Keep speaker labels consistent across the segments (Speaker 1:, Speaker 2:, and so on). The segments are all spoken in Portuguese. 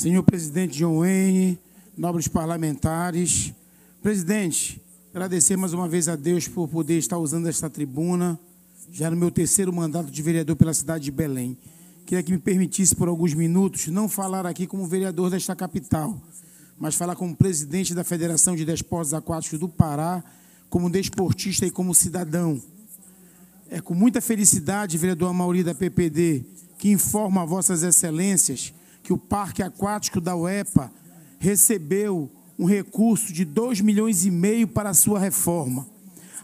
Speaker 1: senhor presidente John Wayne, nobres parlamentares. Presidente, agradecer mais uma vez a Deus por poder estar usando esta tribuna, já no meu terceiro mandato de vereador pela cidade de Belém. Queria que me permitisse, por alguns minutos, não falar aqui como vereador desta capital, mas falar como presidente da Federação de Desportos Aquáticos do Pará, como desportista e como cidadão. É com muita felicidade, vereador Amauri da PPD, que informa a vossas excelências que o Parque Aquático da UEPA recebeu um recurso de 2 milhões e meio para a sua reforma.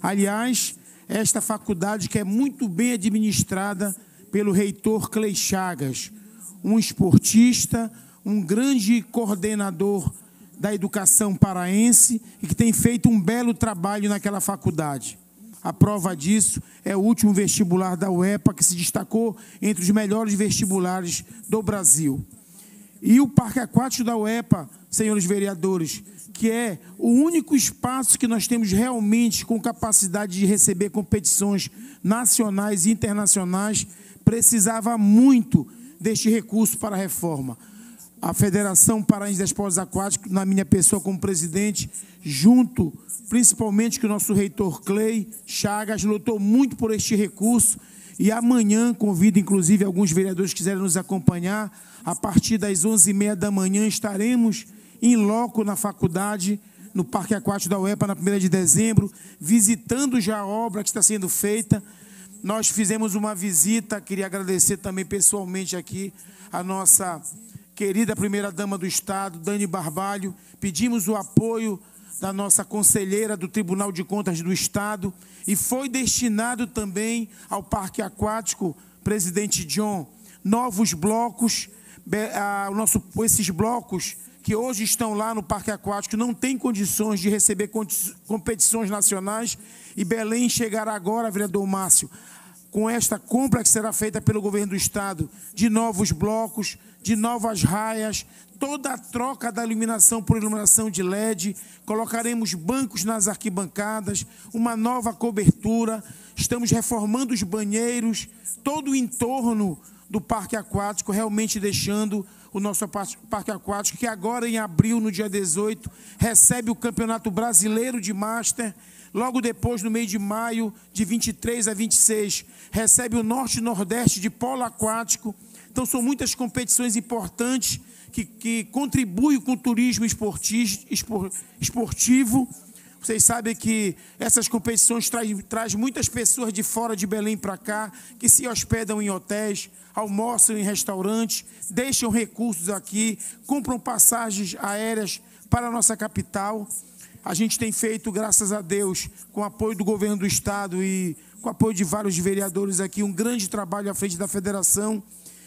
Speaker 1: Aliás, esta faculdade que é muito bem administrada pelo reitor Clei Chagas, um esportista, um grande coordenador da educação paraense e que tem feito um belo trabalho naquela faculdade. A prova disso é o último vestibular da UEPA, que se destacou entre os melhores vestibulares do Brasil. E o Parque Aquático da UEPA, senhores vereadores, que é o único espaço que nós temos realmente com capacidade de receber competições nacionais e internacionais, precisava muito deste recurso para a reforma. A Federação Paraense de Esportes Aquáticos, na minha pessoa como presidente, junto principalmente que o nosso reitor Clay Chagas lutou muito por este recurso e amanhã convido, inclusive, alguns vereadores que quiserem nos acompanhar. A partir das 11h30 da manhã estaremos em loco na faculdade, no Parque Aquático da UEPA, na 1 de dezembro, visitando já a obra que está sendo feita. Nós fizemos uma visita, queria agradecer também pessoalmente aqui a nossa querida primeira-dama do Estado, Dani Barbalho. Pedimos o apoio da nossa conselheira do Tribunal de Contas do Estado e foi destinado também ao Parque Aquático Presidente John. Novos blocos, o nosso, esses blocos que hoje estão lá no Parque Aquático não têm condições de receber competições nacionais e Belém chegará agora, vereador Márcio, com esta compra que será feita pelo governo do Estado de novos blocos, de novas raias, toda a troca da iluminação por iluminação de LED, colocaremos bancos nas arquibancadas, uma nova cobertura, estamos reformando os banheiros, todo o entorno do parque aquático, realmente deixando o nosso parque aquático, que agora em abril, no dia 18, recebe o Campeonato Brasileiro de Master. Logo depois, no mês de maio, de 23 a 26, recebe o Norte Nordeste de Polo Aquático então, são muitas competições importantes que, que contribuem com o turismo esportivo. Vocês sabem que essas competições trazem traz muitas pessoas de fora de Belém para cá, que se hospedam em hotéis, almoçam em restaurantes, deixam recursos aqui, compram passagens aéreas para a nossa capital. A gente tem feito, graças a Deus, com o apoio do governo do Estado e com o apoio de vários vereadores aqui, um grande trabalho à frente da federação.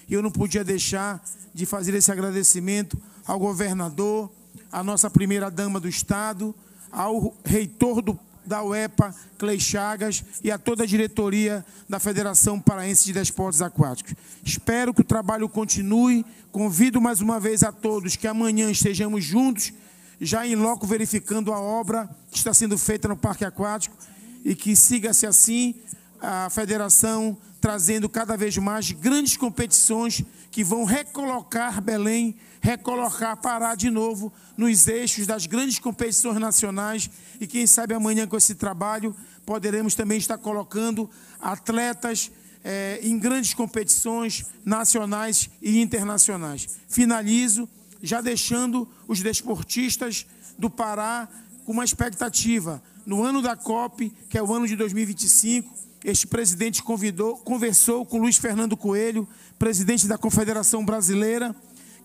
Speaker 1: E eu não podia deixar de fazer esse agradecimento ao governador, à nossa primeira-dama do Estado, ao reitor do, da UEPA, Clay Chagas, e a toda a diretoria da Federação Paraense de Desportos Aquáticos. Espero que o trabalho continue. Convido mais uma vez a todos que amanhã estejamos juntos, já em loco verificando a obra que está sendo feita no Parque Aquático e que siga-se assim a Federação trazendo cada vez mais grandes competições que vão recolocar Belém, recolocar Pará de novo nos eixos das grandes competições nacionais. E quem sabe amanhã com esse trabalho poderemos também estar colocando atletas eh, em grandes competições nacionais e internacionais. Finalizo já deixando os desportistas do Pará com uma expectativa. No ano da COP, que é o ano de 2025, este presidente convidou, conversou com Luiz Fernando Coelho, presidente da Confederação Brasileira,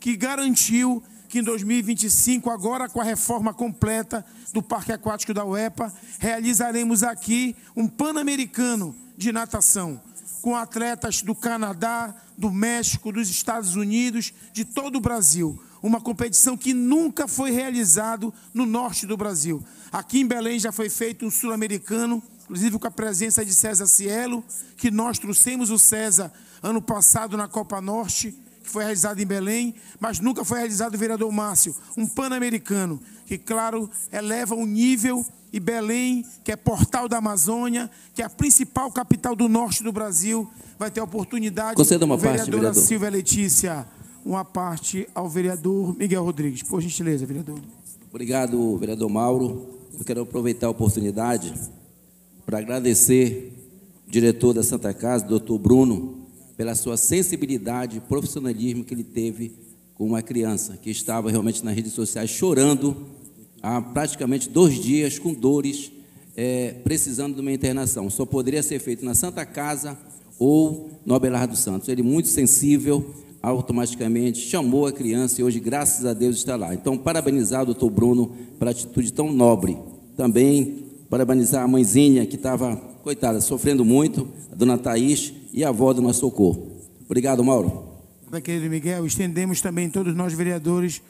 Speaker 1: que garantiu que em 2025, agora com a reforma completa do Parque Aquático da UEPA, realizaremos aqui um Pan-Americano de natação, com atletas do Canadá, do México, dos Estados Unidos, de todo o Brasil. Uma competição que nunca foi realizada no norte do Brasil. Aqui em Belém já foi feito um sul-americano inclusive com a presença de César Cielo, que nós trouxemos o César ano passado na Copa Norte, que foi realizado em Belém, mas nunca foi realizado o vereador Márcio, um pan-americano, que, claro, eleva o nível e Belém, que é portal da Amazônia, que é a principal capital do norte do Brasil, vai ter a oportunidade. Conceda uma vereadora parte, vereador. Silvia Letícia, uma parte ao vereador Miguel Rodrigues. Por gentileza, vereador.
Speaker 2: Obrigado, vereador Mauro. Eu quero aproveitar a oportunidade para agradecer o diretor da Santa Casa, doutor Bruno, pela sua sensibilidade e profissionalismo que ele teve com uma criança que estava realmente nas redes sociais chorando há praticamente dois dias com dores, é, precisando de uma internação. Só poderia ser feito na Santa Casa ou no Abelardo Santos. Ele, muito sensível, automaticamente chamou a criança e hoje, graças a Deus, está lá. Então, parabenizar o doutor Bruno pela atitude tão nobre. Também parabenizar a mãezinha que estava, coitada, sofrendo muito, a dona Thaís e a avó do nosso socorro. Obrigado, Mauro.
Speaker 1: Obrigado, é querido é, Miguel. Estendemos também todos nós, vereadores,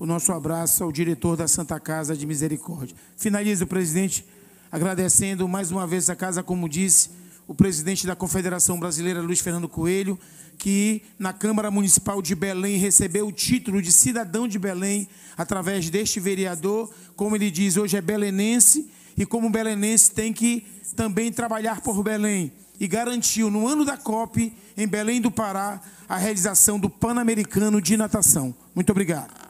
Speaker 1: o nosso abraço ao diretor da Santa Casa de Misericórdia. Finalizo, presidente, agradecendo mais uma vez a casa, como disse o presidente da Confederação Brasileira, Luiz Fernando Coelho, que na Câmara Municipal de Belém recebeu o título de cidadão de Belém através deste vereador. Como ele diz, hoje é belenense e como belenense tem que também trabalhar por Belém e garantiu no ano da COP em Belém do Pará a realização do Pan-Americano de natação. Muito obrigado.